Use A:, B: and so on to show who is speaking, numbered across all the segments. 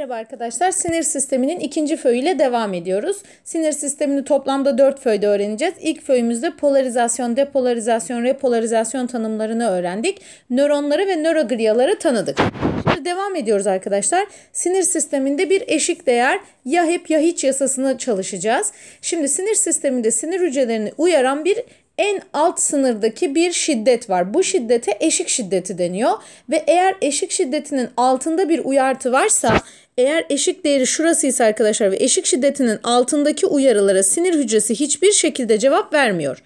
A: Merhaba arkadaşlar. Sinir sisteminin ikinci ile devam ediyoruz. Sinir sistemini toplamda 4 föyde öğreneceğiz. İlk föyümüzde polarizasyon, depolarizasyon, repolarizasyon tanımlarını öğrendik. Nöronları ve nörogriyaları tanıdık. Şimdi devam ediyoruz arkadaşlar. Sinir sisteminde bir eşik değer ya hep ya hiç yasasını çalışacağız. Şimdi sinir sisteminde sinir hücrelerini uyaran bir en alt sınırdaki bir şiddet var. Bu şiddete eşik şiddeti deniyor ve eğer eşik şiddetinin altında bir uyartı varsa eğer eşik değeri şurasıysa arkadaşlar ve eşik şiddetinin altındaki uyarılara sinir hücresi hiçbir şekilde cevap vermiyor.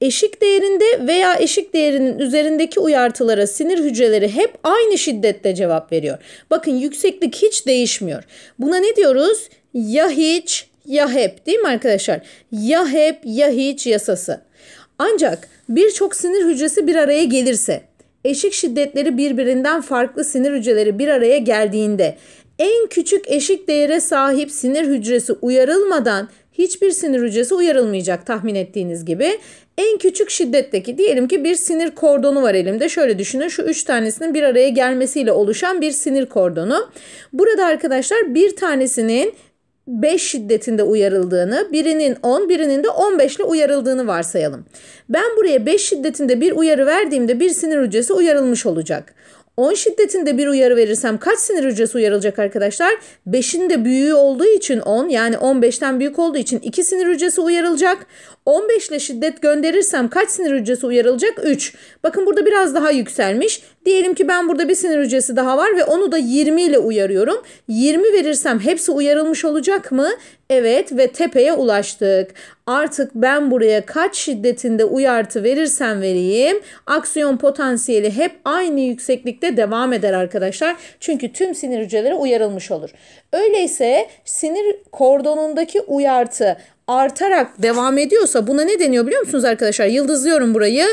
A: Eşik değerinde veya eşik değerinin üzerindeki uyartılara sinir hücreleri hep aynı şiddette cevap veriyor. Bakın yükseklik hiç değişmiyor. Buna ne diyoruz? Ya hiç ya hep değil mi arkadaşlar? Ya hep ya hiç yasası. Ancak birçok sinir hücresi bir araya gelirse, eşik şiddetleri birbirinden farklı sinir hücreleri bir araya geldiğinde en küçük eşik değere sahip sinir hücresi uyarılmadan hiçbir sinir hücresi uyarılmayacak tahmin ettiğiniz gibi. En küçük şiddetteki diyelim ki bir sinir kordonu var elimde. Şöyle düşünün şu üç tanesinin bir araya gelmesiyle oluşan bir sinir kordonu. Burada arkadaşlar bir tanesinin 5 şiddetinde uyarıldığını, birinin 10, birinin de 15 ile uyarıldığını varsayalım. Ben buraya 5 şiddetinde bir uyarı verdiğimde bir sinir hücresi uyarılmış olacak. 10 şiddetinde bir uyarı verirsem kaç sinir hücresi uyarılacak arkadaşlar? 5'in de büyüğü olduğu için 10 yani 15'ten büyük olduğu için 2 sinir hücresi uyarılacak. 15 ile şiddet gönderirsem kaç sinir hücresi uyarılacak? 3. Bakın burada biraz daha yükselmiş. Diyelim ki ben burada bir sinir hücresi daha var ve onu da 20 ile uyarıyorum. 20 verirsem hepsi uyarılmış olacak mı? Evet ve tepeye ulaştık. Artık ben buraya kaç şiddetinde uyartı verirsem vereyim aksiyon potansiyeli hep aynı yükseklikte devam eder arkadaşlar. Çünkü tüm sinir hücreleri uyarılmış olur. Öyleyse sinir kordonundaki uyartı artarak devam ediyorsa buna ne deniyor biliyor musunuz arkadaşlar? Yıldızlıyorum burayı.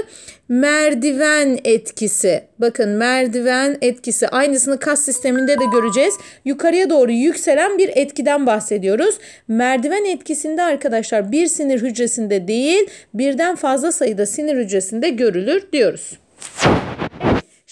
A: Merdiven etkisi. Bakın merdiven etkisi. Aynısını kas sisteminde de göreceğiz. Yukarıya doğru yükselen bir etkiden bahsediyoruz. Merdiven etkisinde arkadaşlar bir sinir hücresinde değil birden fazla sayıda sinir hücresinde görülür diyoruz.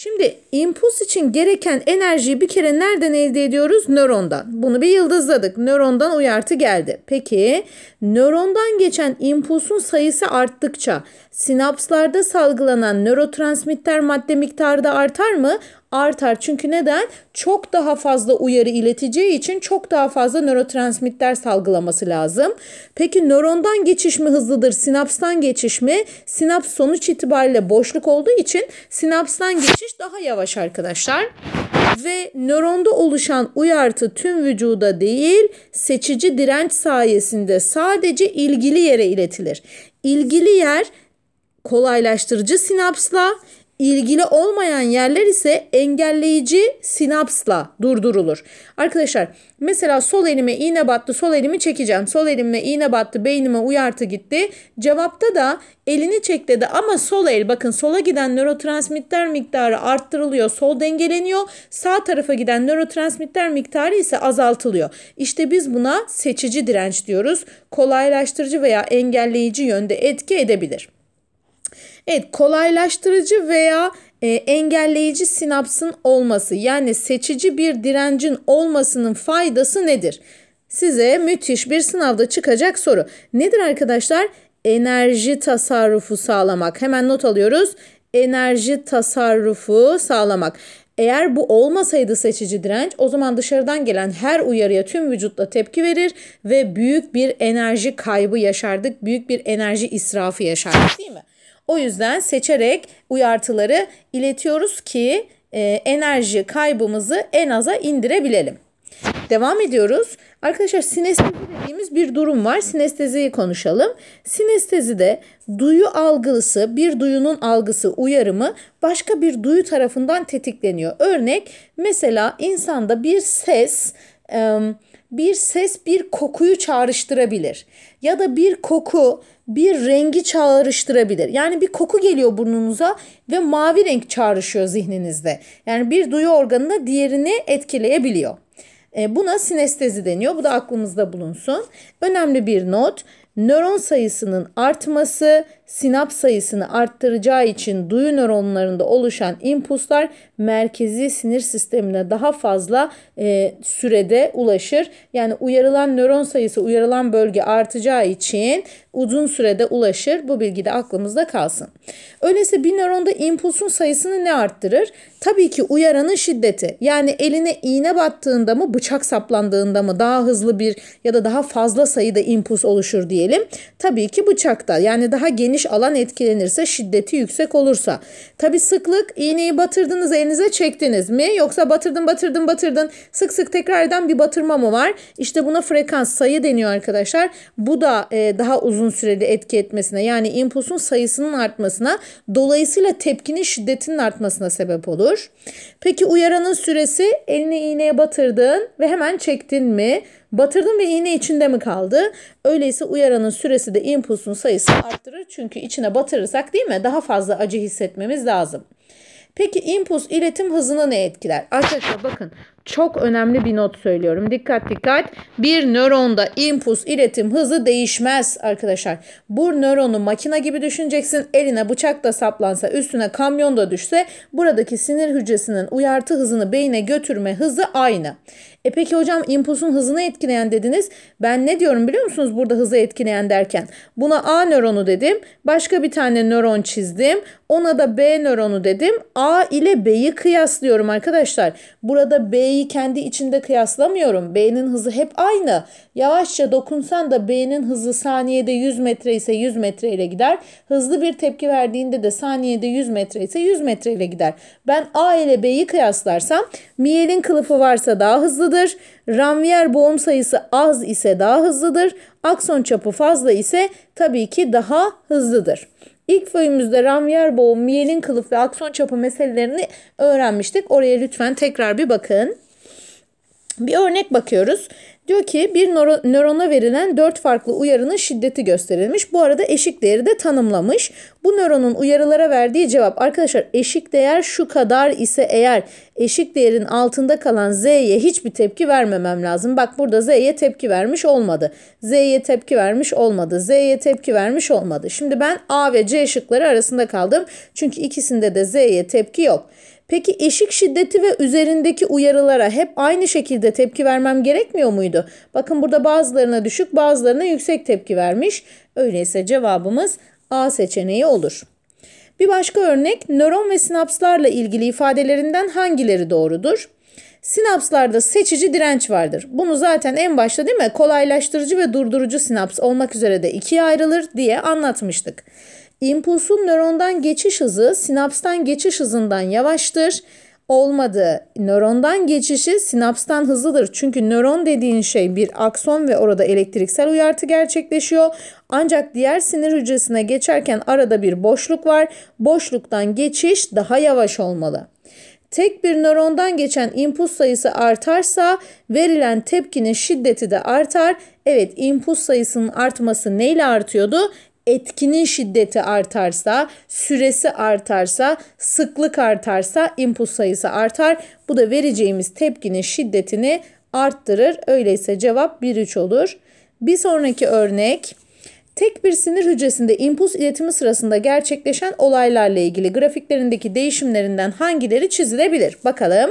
A: Şimdi impuls için gereken enerjiyi bir kere nereden elde ediyoruz? Nörondan. Bunu bir yıldızladık. Nörondan uyartı geldi. Peki nörondan geçen impulsun sayısı arttıkça Sinapslarda salgılanan nörotransmitter madde miktarı da artar mı? Artar. Çünkü neden? Çok daha fazla uyarı ileteceği için çok daha fazla nörotransmitter salgılaması lazım. Peki nörondan geçiş mi hızlıdır? Sinapstan geçiş mi? Sinaps sonuç itibariyle boşluk olduğu için sinapstan geçiş daha yavaş arkadaşlar ve nöronda oluşan uyartı tüm vücuda değil seçici direnç sayesinde sadece ilgili yere iletilir. İlgili yer kolaylaştırıcı sinapsla, ilgili olmayan yerler ise engelleyici sinapsla durdurulur. Arkadaşlar mesela sol elime iğne battı sol elimi çekeceğim. Sol elimle iğne battı beynime uyartı gitti. Cevapta da elini çek dedi ama sol el bakın sola giden nörotransmitter miktarı arttırılıyor. Sol dengeleniyor. Sağ tarafa giden nörotransmitter miktarı ise azaltılıyor. İşte biz buna seçici direnç diyoruz. Kolaylaştırıcı veya engelleyici yönde etki edebilir. Evet kolaylaştırıcı veya e, engelleyici sinapsın olması yani seçici bir direncin olmasının faydası nedir? Size müthiş bir sınavda çıkacak soru. Nedir arkadaşlar? Enerji tasarrufu sağlamak. Hemen not alıyoruz. Enerji tasarrufu sağlamak. Eğer bu olmasaydı seçici direnç o zaman dışarıdan gelen her uyarıya tüm vücutla tepki verir ve büyük bir enerji kaybı yaşardık. Büyük bir enerji israfı yaşardık değil mi? O yüzden seçerek uyartıları iletiyoruz ki e, enerji kaybımızı en aza indirebilelim. Devam ediyoruz. Arkadaşlar sinestezi dediğimiz bir durum var. Sinesteziyi konuşalım. Sinestezi de duyu algısı, bir duyunun algısı, uyarımı başka bir duyu tarafından tetikleniyor. Örnek mesela insanda bir ses, bir ses bir kokuyu çağrıştırabilir. Ya da bir koku bir rengi çağrıştırabilir. Yani bir koku geliyor burnunuza ve mavi renk çağrışıyor zihninizde. Yani bir duyu organı da diğerini etkileyebiliyor. E, buna sinestezi deniyor. Bu da aklımızda bulunsun. Önemli bir not. Nöron sayısının artması sinap sayısını arttıracağı için duyu nöronlarında oluşan impulslar merkezi sinir sistemine daha fazla e, sürede ulaşır. Yani uyarılan nöron sayısı uyarılan bölge artacağı için uzun sürede ulaşır. Bu bilgi de aklımızda kalsın. Öyleyse bir nöronda impulsun sayısını ne arttırır? Tabii ki uyaranın şiddeti. Yani eline iğne battığında mı, bıçak saplandığında mı daha hızlı bir ya da daha fazla sayıda impuls oluşur diyelim. Tabii ki bıçakta yani daha geniş geniş alan etkilenirse, şiddeti yüksek olursa. Tabi sıklık iğneyi batırdınız elinize çektiniz mi? Yoksa batırdın batırdın batırdın sık sık tekrar eden bir batırma mı var? İşte buna frekans sayı deniyor arkadaşlar. Bu da e, daha uzun süreli etki etmesine yani impulsun sayısının artmasına dolayısıyla tepkinin şiddetinin artmasına sebep olur. Peki uyaranın süresi elini iğneye batırdın ve hemen çektin mi? Batırdım ve iğne içinde mi kaldı? Öyleyse uyaranın süresi de impulsun sayısı arttırır. Çünkü içine batırırsak değil mi? Daha fazla acı hissetmemiz lazım. Peki impuls iletim hızına ne etkiler? Arkadaşlar bakın çok önemli bir not söylüyorum. Dikkat dikkat. Bir nöronda impuls iletim hızı değişmez arkadaşlar. Bu nöronu makina gibi düşüneceksin. Eline bıçak da saplansa üstüne kamyon da düşse buradaki sinir hücresinin uyartı hızını beyine götürme hızı aynı. E peki hocam impulsun hızını etkileyen dediniz. Ben ne diyorum biliyor musunuz burada hızı etkileyen derken? Buna A nöronu dedim. Başka bir tane nöron çizdim. Ona da B nöronu dedim. A ile B'yi kıyaslıyorum arkadaşlar. Burada B'yi kendi içinde kıyaslamıyorum. B'nin hızı hep aynı. Yavaşça dokunsan da B'nin hızı saniyede 100 metre ise 100 metre ile gider. Hızlı bir tepki verdiğinde de saniyede 100 metre ise 100 metre ile gider. Ben A ile B'yi kıyaslarsam miyelin kılıfı varsa daha hızlı hızlıdır. Ranvier boğum sayısı az ise daha hızlıdır. Akson çapı fazla ise tabii ki daha hızlıdır. İlk bölümümüzde Ranvier boğum, miyelin kılıf ve akson çapı meselelerini öğrenmiştik. Oraya lütfen tekrar bir bakın. Bir örnek bakıyoruz. Diyor ki bir nörona verilen dört farklı uyarının şiddeti gösterilmiş. Bu arada eşik değeri de tanımlamış. Bu nöronun uyarılara verdiği cevap arkadaşlar eşik değer şu kadar ise eğer eşik değerin altında kalan Z'ye hiçbir tepki vermemem lazım. Bak burada Z'ye tepki vermiş olmadı. Z'ye tepki vermiş olmadı. Z'ye tepki vermiş olmadı. Şimdi ben A ve C şıkları arasında kaldım. Çünkü ikisinde de Z'ye tepki yok. Peki eşik şiddeti ve üzerindeki uyarılara hep aynı şekilde tepki vermem gerekmiyor muydu? Bakın burada bazılarına düşük bazılarına yüksek tepki vermiş. Öyleyse cevabımız A seçeneği olur. Bir başka örnek nöron ve sinapslarla ilgili ifadelerinden hangileri doğrudur? Sinapslarda seçici direnç vardır. Bunu zaten en başta değil mi? Kolaylaştırıcı ve durdurucu sinaps olmak üzere de ikiye ayrılır diye anlatmıştık. İmpulsun nörondan geçiş hızı sinapstan geçiş hızından yavaştır. Olmadı. Nörondan geçişi sinapstan hızlıdır. Çünkü nöron dediğin şey bir akson ve orada elektriksel uyartı gerçekleşiyor. Ancak diğer sinir hücresine geçerken arada bir boşluk var. Boşluktan geçiş daha yavaş olmalı. Tek bir nörondan geçen impuls sayısı artarsa verilen tepkinin şiddeti de artar. Evet impuls sayısının artması neyle artıyordu? etkinin şiddeti artarsa, süresi artarsa, sıklık artarsa impuls sayısı artar. Bu da vereceğimiz tepkinin şiddetini arttırır. Öyleyse cevap 1-3 olur. Bir sonraki örnek Tek bir sinir hücresinde impuls iletimi sırasında gerçekleşen olaylarla ilgili grafiklerindeki değişimlerinden hangileri çizilebilir? Bakalım.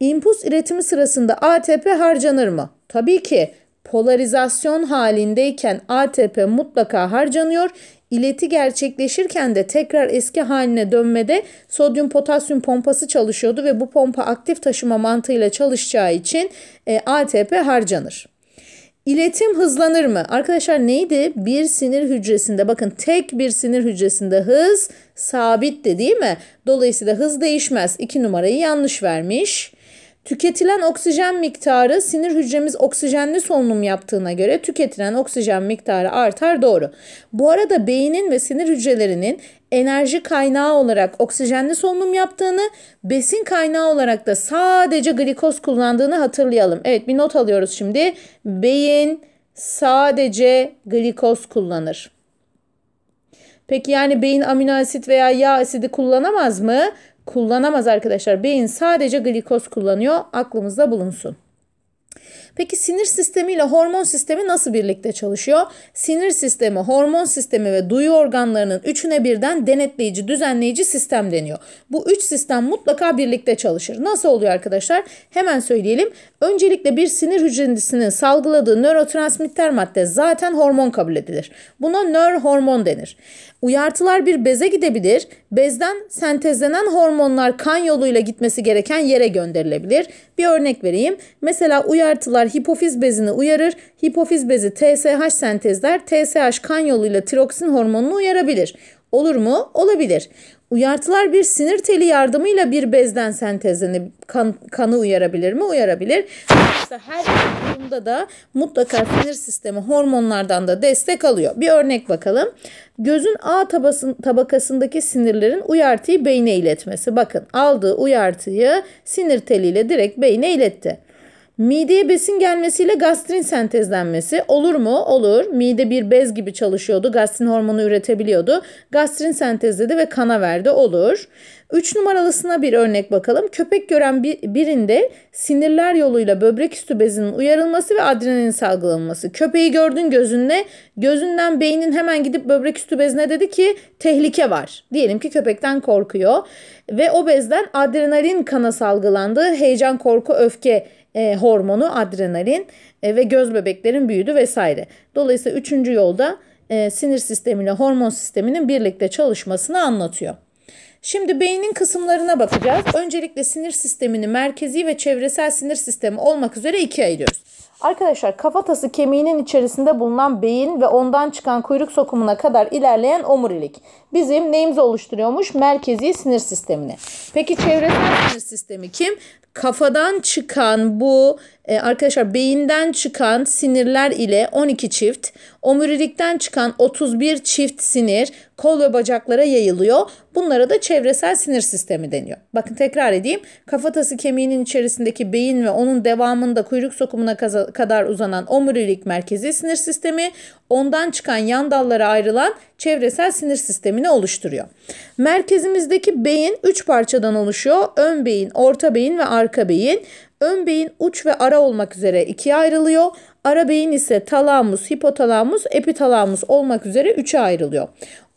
A: İmpuls iletimi sırasında ATP harcanır mı? Tabii ki polarizasyon halindeyken ATP mutlaka harcanıyor. İleti gerçekleşirken de tekrar eski haline dönmede sodyum potasyum pompası çalışıyordu ve bu pompa aktif taşıma mantığıyla çalışacağı için e, ATP harcanır. İletim hızlanır mı? Arkadaşlar neydi? Bir sinir hücresinde bakın tek bir sinir hücresinde hız sabitti değil mi? Dolayısıyla hız değişmez. 2 numarayı yanlış vermiş. Tüketilen oksijen miktarı sinir hücremiz oksijenli solunum yaptığına göre tüketilen oksijen miktarı artar doğru. Bu arada beynin ve sinir hücrelerinin enerji kaynağı olarak oksijenli solunum yaptığını, besin kaynağı olarak da sadece glikoz kullandığını hatırlayalım. Evet bir not alıyoruz şimdi. Beyin sadece glikoz kullanır. Peki yani beyin amino asit veya yağ asidi kullanamaz mı? kullanamaz arkadaşlar. Beyin sadece glikoz kullanıyor. Aklımızda bulunsun. Peki sinir sistemi ile hormon sistemi nasıl birlikte çalışıyor? Sinir sistemi, hormon sistemi ve duyu organlarının üçüne birden denetleyici, düzenleyici sistem deniyor. Bu üç sistem mutlaka birlikte çalışır. Nasıl oluyor arkadaşlar? Hemen söyleyelim. Öncelikle bir sinir hücresinin salgıladığı nörotransmitter madde zaten hormon kabul edilir. Buna nör hormon denir. Uyartılar bir beze gidebilir. Bezden sentezlenen hormonlar kan yoluyla gitmesi gereken yere gönderilebilir. Bir örnek vereyim. Mesela uyar Çıkartılar hipofiz bezini uyarır. Hipofiz bezi TSH sentezler. TSH kan yoluyla tiroksin hormonunu uyarabilir. Olur mu? Olabilir. Uyartılar bir sinir teli yardımıyla bir bezden sentezlenip kan, kanı uyarabilir mi? Uyarabilir. Dolayısıyla her durumda da mutlaka sinir sistemi hormonlardan da destek alıyor. Bir örnek bakalım. Gözün A tabasın, tabakasındaki sinirlerin uyartıyı beyne iletmesi. Bakın aldığı uyartıyı sinir teliyle direkt beyne iletti. Mideye besin gelmesiyle gastrin sentezlenmesi olur mu? Olur. Mide bir bez gibi çalışıyordu. Gastrin hormonu üretebiliyordu. Gastrin sentezledi ve kana verdi. Olur. 3 numaralısına bir örnek bakalım. Köpek gören birinde sinirler yoluyla böbrek üstü bezinin uyarılması ve adrenalin salgılanması. Köpeği gördün gözünle, gözünden beynin hemen gidip böbrek üstü bezine dedi ki tehlike var. Diyelim ki köpekten korkuyor ve o bezden adrenalin kana salgılandı. Heyecan, korku, öfke e, hormonu adrenalin e, ve göz bebeklerin büyüdü vesaire. Dolayısıyla üçüncü yolda e, sinir sistemiyle hormon sisteminin birlikte çalışmasını anlatıyor. Şimdi beynin kısımlarına bakacağız. Öncelikle sinir sistemini merkezi ve çevresel sinir sistemi olmak üzere ikiye ayırıyoruz. Arkadaşlar kafatası kemiğinin içerisinde bulunan beyin ve ondan çıkan kuyruk sokumuna kadar ilerleyen omurilik. Bizim neyimizi oluşturuyormuş? Merkezi sinir sistemini. Peki çevresel sinir sistemi kim? kafadan çıkan bu e, arkadaşlar beyinden çıkan sinirler ile 12 çift, omurilikten çıkan 31 çift sinir kol ve bacaklara yayılıyor. Bunlara da çevresel sinir sistemi deniyor. Bakın tekrar edeyim. Kafatası kemiğinin içerisindeki beyin ve onun devamında kuyruk sokumuna kadar uzanan omurilik merkezi sinir sistemi, ondan çıkan yan dallara ayrılan çevresel sinir sistemini oluşturuyor. Merkezimizdeki beyin 3 parçadan oluşuyor. Ön beyin, orta beyin ve arka beyin. Ön beyin uç ve ara olmak üzere ikiye ayrılıyor. Ara beyin ise talamus, hipotalamus, epitalamus olmak üzere üçe ayrılıyor.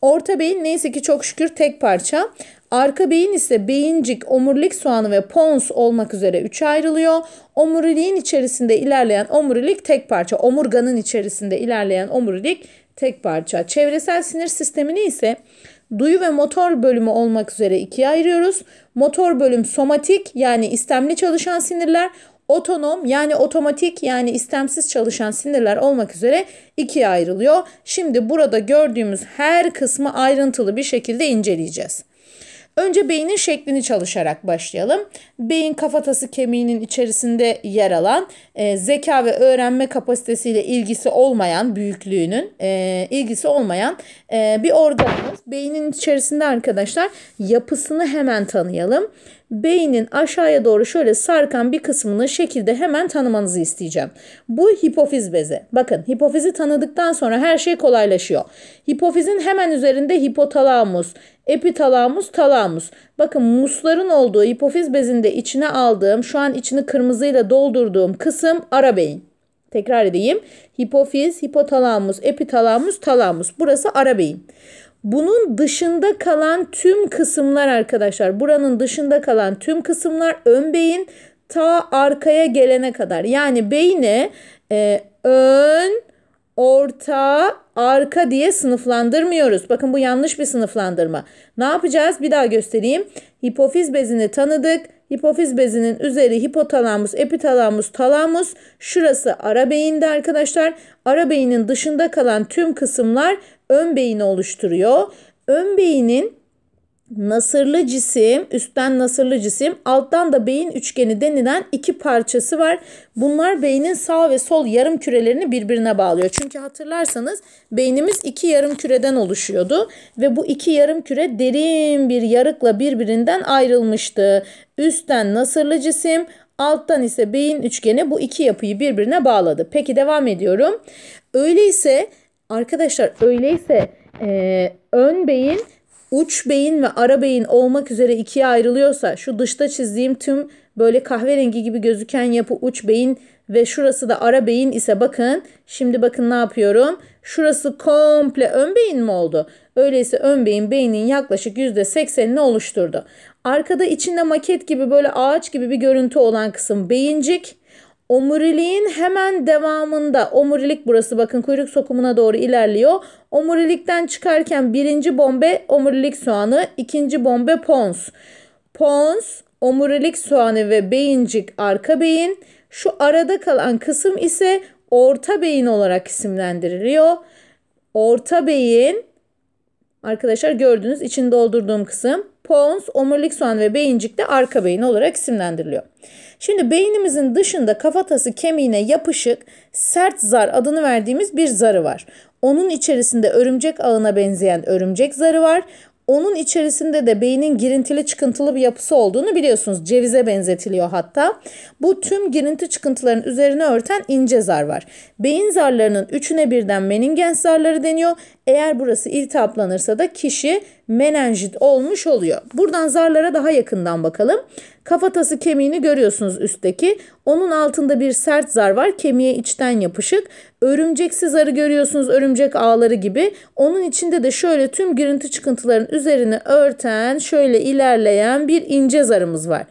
A: Orta beyin neyse ki çok şükür tek parça. Arka beyin ise beyincik, omurilik soğanı ve pons olmak üzere üçe ayrılıyor. Omuriliğin içerisinde ilerleyen omurilik tek parça. Omurganın içerisinde ilerleyen omurilik tek parça. Çevresel sinir sistemini ise duyu ve motor bölümü olmak üzere ikiye ayırıyoruz. Motor bölüm somatik yani istemli çalışan sinirler, otonom yani otomatik yani istemsiz çalışan sinirler olmak üzere ikiye ayrılıyor. Şimdi burada gördüğümüz her kısmı ayrıntılı bir şekilde inceleyeceğiz. Önce beynin şeklini çalışarak başlayalım. Beyin kafatası kemiğinin içerisinde yer alan e, zeka ve öğrenme kapasitesiyle ilgisi olmayan büyüklüğünün e, ilgisi olmayan e, bir organımız. Beynin içerisinde arkadaşlar yapısını hemen tanıyalım. Beynin aşağıya doğru şöyle sarkan bir kısmını şekilde hemen tanımanızı isteyeceğim. Bu hipofiz bezi. Bakın hipofizi tanıdıktan sonra her şey kolaylaşıyor. Hipofizin hemen üzerinde hipotalamus, Epitalamus, talamus. Bakın musların olduğu hipofiz bezinde içine aldığım, şu an içini kırmızıyla doldurduğum kısım ara beyin. Tekrar edeyim. Hipofiz, hipotalamus, epitalamus, talamus. Burası ara beyin. Bunun dışında kalan tüm kısımlar arkadaşlar, buranın dışında kalan tüm kısımlar ön beyin ta arkaya gelene kadar. Yani beyne e, ön, orta, arka diye sınıflandırmıyoruz. Bakın bu yanlış bir sınıflandırma. Ne yapacağız? Bir daha göstereyim. Hipofiz bezini tanıdık. Hipofiz bezinin üzeri hipotalamus, epitalamus, talamus. Şurası ara beyinde arkadaşlar. Ara beynin dışında kalan tüm kısımlar ön beyni oluşturuyor. Ön beynin Nasırlı cisim, üstten nasırlı cisim, alttan da beyin üçgeni denilen iki parçası var. Bunlar beynin sağ ve sol yarım kürelerini birbirine bağlıyor. Çünkü hatırlarsanız beynimiz iki yarım küreden oluşuyordu ve bu iki yarım küre derin bir yarıkla birbirinden ayrılmıştı. Üstten nasırlı cisim, alttan ise beyin üçgeni bu iki yapıyı birbirine bağladı. Peki devam ediyorum. Öyleyse arkadaşlar öyleyse e, ön beyin uç beyin ve ara beyin olmak üzere ikiye ayrılıyorsa şu dışta çizdiğim tüm böyle kahverengi gibi gözüken yapı uç beyin ve şurası da ara beyin ise bakın şimdi bakın ne yapıyorum. Şurası komple ön beyin mi oldu? Öyleyse ön beyin beynin yaklaşık %80'ini oluşturdu. Arkada içinde maket gibi böyle ağaç gibi bir görüntü olan kısım beyincik. Omuriliğin hemen devamında omurilik burası bakın kuyruk sokumuna doğru ilerliyor. Omurilikten çıkarken birinci bombe omurilik soğanı, ikinci bombe pons. Pons, omurilik soğanı ve beyincik arka beyin. Şu arada kalan kısım ise orta beyin olarak isimlendiriliyor. Orta beyin arkadaşlar gördüğünüz için doldurduğum kısım pons, omurilik soğan ve beyincik de arka beyin olarak isimlendiriliyor. Şimdi beynimizin dışında kafatası kemiğine yapışık sert zar adını verdiğimiz bir zarı var. Onun içerisinde örümcek ağına benzeyen örümcek zarı var. Onun içerisinde de beynin girintili çıkıntılı bir yapısı olduğunu biliyorsunuz. Cevize benzetiliyor hatta. Bu tüm girinti çıkıntıların üzerine örten ince zar var. Beyin zarlarının üçüne birden menengens zarları deniyor. Eğer burası iltihaplanırsa da kişi menenjit olmuş oluyor. Buradan zarlara daha yakından bakalım. Kafatası kemiğini görüyorsunuz üstteki. Onun altında bir sert zar var. Kemiğe içten yapışık. Örümceksi zarı görüyorsunuz örümcek ağları gibi. Onun içinde de şöyle tüm girinti çıkıntıların üzerine örten şöyle ilerleyen bir ince zarımız var.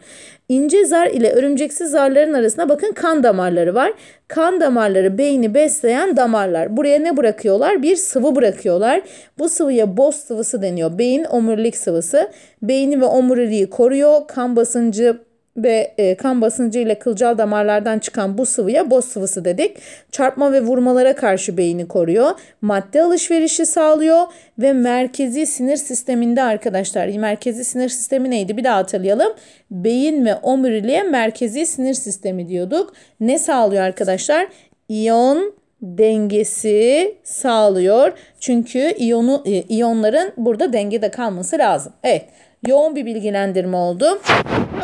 A: İnce zar ile örümceksiz zarların arasında bakın kan damarları var. Kan damarları beyni besleyen damarlar. Buraya ne bırakıyorlar? Bir sıvı bırakıyorlar. Bu sıvıya boz sıvısı deniyor. Beyin omurilik sıvısı. Beyni ve omuriliği koruyor. Kan basıncı ve e, kan basıncı ile kılcal damarlardan çıkan bu sıvıya boz sıvısı dedik. Çarpma ve vurmalara karşı beyni koruyor. Madde alışverişi sağlıyor ve merkezi sinir sisteminde arkadaşlar. Merkezi sinir sistemi neydi? Bir daha hatırlayalım. Beyin ve omuriliğe merkezi sinir sistemi diyorduk. Ne sağlıyor arkadaşlar? İyon dengesi sağlıyor. Çünkü iyonu e, iyonların burada dengede kalması lazım. Evet yoğun bir bilgilendirme oldu.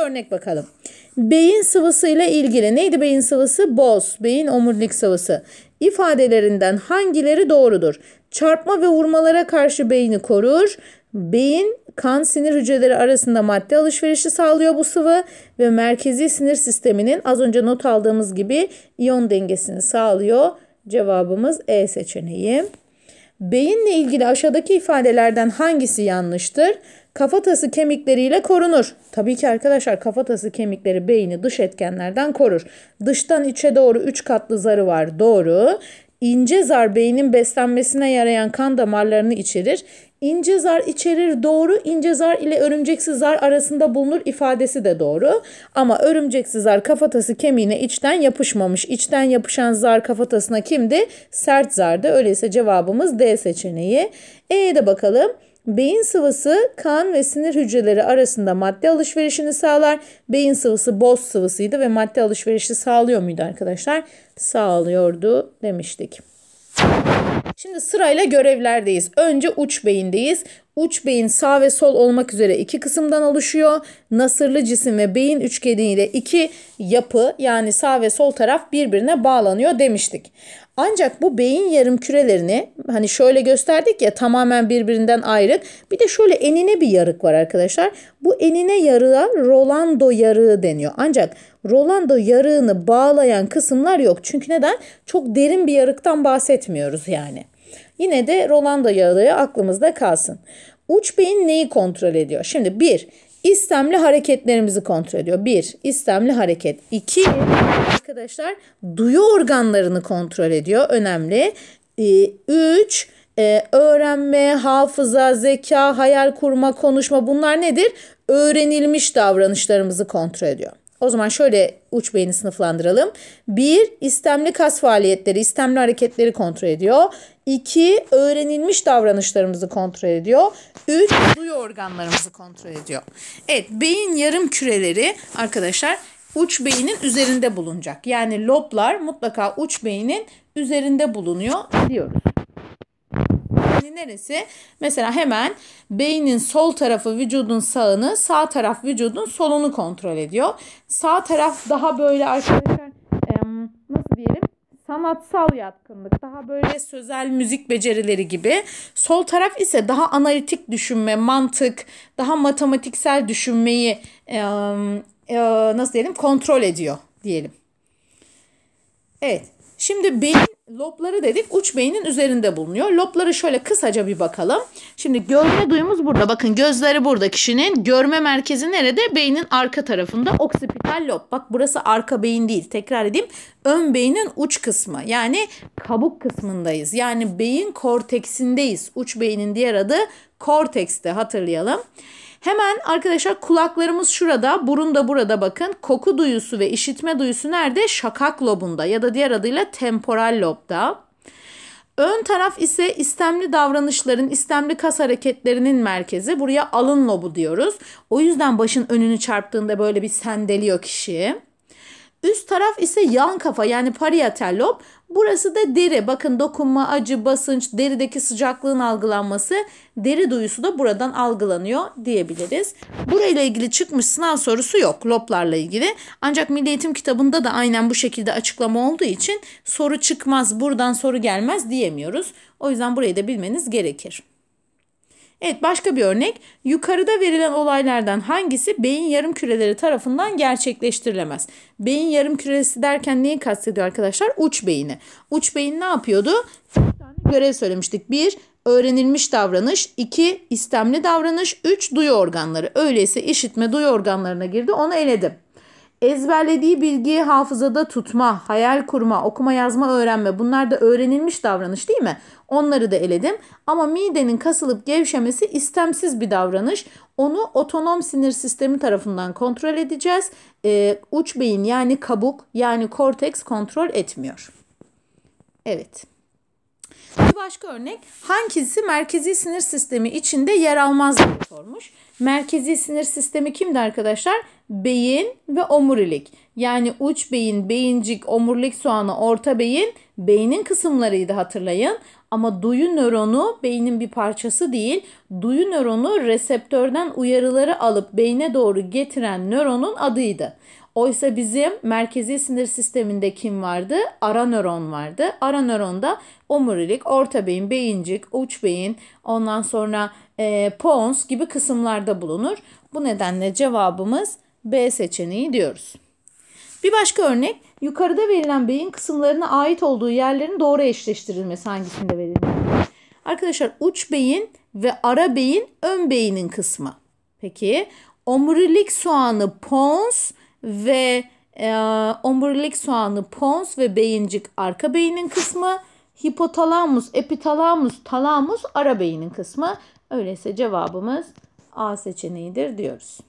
A: Örnek bakalım. Beyin sıvısıyla ilgili neydi beyin sıvısı? Boz, beyin omurilik sıvısı. İfadelerinden hangileri doğrudur? Çarpma ve vurmalara karşı beyni korur. Beyin kan sinir hücreleri arasında madde alışverişi sağlıyor bu sıvı ve merkezi sinir sisteminin az önce not aldığımız gibi iyon dengesini sağlıyor. Cevabımız E seçeneği. Beyinle ilgili aşağıdaki ifadelerden hangisi yanlıştır? Kafatası kemikleriyle korunur. Tabii ki arkadaşlar kafatası kemikleri beyni dış etkenlerden korur. Dıştan içe doğru 3 katlı zarı var. Doğru. İnce zar beynin beslenmesine yarayan kan damarlarını içerir. İnce zar içerir doğru, ince zar ile örümceksiz zar arasında bulunur ifadesi de doğru. Ama örümceksiz zar kafatası kemiğine içten yapışmamış. İçten yapışan zar kafatasına kimdi? Sert zardı. Öyleyse cevabımız D seçeneği. E'ye de bakalım. Beyin sıvısı kan ve sinir hücreleri arasında madde alışverişini sağlar. Beyin sıvısı boz sıvısıydı ve madde alışverişi sağlıyor muydu arkadaşlar? Sağlıyordu demiştik. Şimdi sırayla görevlerdeyiz. Önce uç beyindeyiz. Uç beyin sağ ve sol olmak üzere iki kısımdan oluşuyor. Nasırlı cisim ve beyin üçgeniyle iki yapı yani sağ ve sol taraf birbirine bağlanıyor demiştik. Ancak bu beyin yarım kürelerini hani şöyle gösterdik ya tamamen birbirinden ayrık. Bir de şöyle enine bir yarık var arkadaşlar. Bu enine yarığa Rolando yarığı deniyor. Ancak Rolando yarığını bağlayan kısımlar yok. Çünkü neden? Çok derin bir yarıktan bahsetmiyoruz yani. Yine de Rolanda yağları aklımızda kalsın. Uç beyin neyi kontrol ediyor? Şimdi bir, istemli hareketlerimizi kontrol ediyor. Bir, istemli hareket. İki, arkadaşlar duyu organlarını kontrol ediyor. Önemli. E, üç, e, öğrenme, hafıza, zeka, hayal kurma, konuşma bunlar nedir? Öğrenilmiş davranışlarımızı kontrol ediyor. O zaman şöyle uç beyni sınıflandıralım. Bir, istemli kas faaliyetleri, istemli hareketleri kontrol ediyor. 2. Öğrenilmiş davranışlarımızı kontrol ediyor. 3. Duyu organlarımızı kontrol ediyor. Evet beyin yarım küreleri arkadaşlar uç beynin üzerinde bulunacak. Yani loblar mutlaka uç beynin üzerinde bulunuyor diyoruz. neresi? Mesela hemen beynin sol tarafı vücudun sağını, sağ taraf vücudun solunu kontrol ediyor. Sağ taraf daha böyle arkadaşlar sanatsal yatkınlık, daha böyle sözel müzik becerileri gibi. Sol taraf ise daha analitik düşünme, mantık, daha matematiksel düşünmeyi e, e, nasıl diyelim kontrol ediyor diyelim. Evet. Şimdi beyin Lobları dedik uç beynin üzerinde bulunuyor. Lobları şöyle kısaca bir bakalım. Şimdi görme duyumuz burada. Bakın gözleri burada kişinin. Görme merkezi nerede? Beynin arka tarafında. Oksipital lob. Bak burası arka beyin değil. Tekrar edeyim. Ön beynin uç kısmı. Yani kabuk kısmındayız. Yani beyin korteksindeyiz. Uç beynin diğer adı kortekste hatırlayalım. Hemen arkadaşlar kulaklarımız şurada, burun da burada bakın. Koku duyusu ve işitme duyusu nerede? Şakak lobunda ya da diğer adıyla temporal lobda. Ön taraf ise istemli davranışların, istemli kas hareketlerinin merkezi. Buraya alın lobu diyoruz. O yüzden başın önünü çarptığında böyle bir sendeliyor kişi. Üst taraf ise yan kafa yani parietal lob. Burası da deri. Bakın dokunma, acı, basınç, derideki sıcaklığın algılanması, deri duyusu da buradan algılanıyor diyebiliriz. Burayla ilgili çıkmış sınav sorusu yok loblarla ilgili. Ancak Milli Eğitim kitabında da aynen bu şekilde açıklama olduğu için soru çıkmaz, buradan soru gelmez diyemiyoruz. O yüzden burayı da bilmeniz gerekir. Evet başka bir örnek. Yukarıda verilen olaylardan hangisi beyin yarım küreleri tarafından gerçekleştirilemez? Beyin yarım küresi derken neyi kastediyor arkadaşlar? Uç beyni. Uç beyin ne yapıyordu? Bir tane görev söylemiştik. Bir, öğrenilmiş davranış, iki istemli davranış, üç duyu organları. Öyleyse işitme duyu organlarına girdi. Onu eledim. Ezberlediği bilgiyi hafızada tutma, hayal kurma, okuma yazma öğrenme bunlar da öğrenilmiş davranış değil mi? Onları da eledim. Ama midenin kasılıp gevşemesi istemsiz bir davranış. Onu otonom sinir sistemi tarafından kontrol edeceğiz. Ee, uç beyin yani kabuk yani korteks kontrol etmiyor. Evet. Bir başka örnek hangisi merkezi sinir sistemi içinde yer almaz diye sormuş. Merkezi sinir sistemi kimdi arkadaşlar? beyin ve omurilik. Yani uç beyin, beyincik, omurilik soğanı, orta beyin beynin kısımlarıydı hatırlayın. Ama duyu nöronu beynin bir parçası değil. Duyu nöronu reseptörden uyarıları alıp beyne doğru getiren nöronun adıydı. Oysa bizim merkezi sinir sisteminde kim vardı? Ara nöron vardı. Ara nöronda omurilik, orta beyin, beyincik, uç beyin, ondan sonra e, pons gibi kısımlarda bulunur. Bu nedenle cevabımız B seçeneği diyoruz. Bir başka örnek yukarıda verilen beyin kısımlarına ait olduğu yerlerin doğru eşleştirilmesi hangisinde verilmiş? Arkadaşlar uç beyin ve ara beyin ön beynin kısmı. Peki omurilik soğanı pons ve e, omurilik soğanı pons ve beyincik arka beynin kısmı. Hipotalamus, epitalamus, talamus ara beynin kısmı. Öyleyse cevabımız A seçeneğidir diyoruz.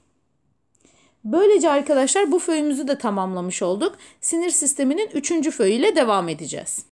A: Böylece arkadaşlar bu föyümüzü de tamamlamış olduk. Sinir sisteminin 3. ile devam edeceğiz.